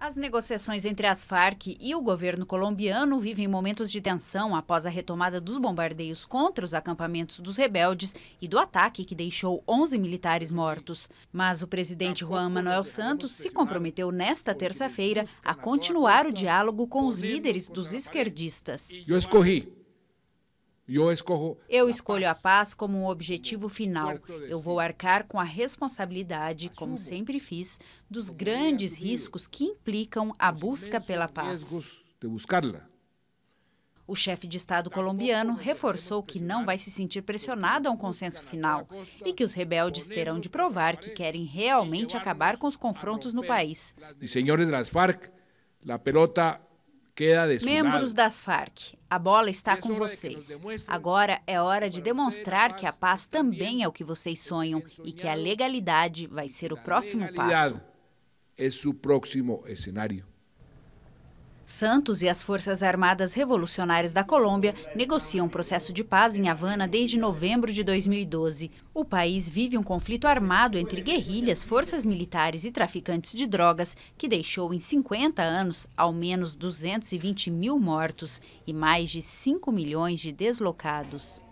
As negociações entre as Farc e o governo colombiano vivem momentos de tensão após a retomada dos bombardeios contra os acampamentos dos rebeldes e do ataque que deixou 11 militares mortos. Mas o presidente Juan Manuel Santos se comprometeu nesta terça-feira a continuar o diálogo com os líderes dos esquerdistas. Eu escorri eu escolho a paz como um objetivo final. É eu vou assim. arcar com a responsabilidade, como sempre fiz, dos grandes riscos que implicam a busca pela paz. O chefe de Estado colombiano reforçou que não vai se sentir pressionado a um consenso final e que os rebeldes terão de provar que querem realmente acabar com os confrontos no país. E, senhores das Farc, a pelota queda de Membros das Farc, a bola está com vocês. Agora é hora de demonstrar que a paz também é o que vocês sonham e que a legalidade vai ser o próximo passo. É o próximo cenário. Santos e as Forças Armadas Revolucionárias da Colômbia negociam processo de paz em Havana desde novembro de 2012. O país vive um conflito armado entre guerrilhas, forças militares e traficantes de drogas, que deixou em 50 anos ao menos 220 mil mortos e mais de 5 milhões de deslocados.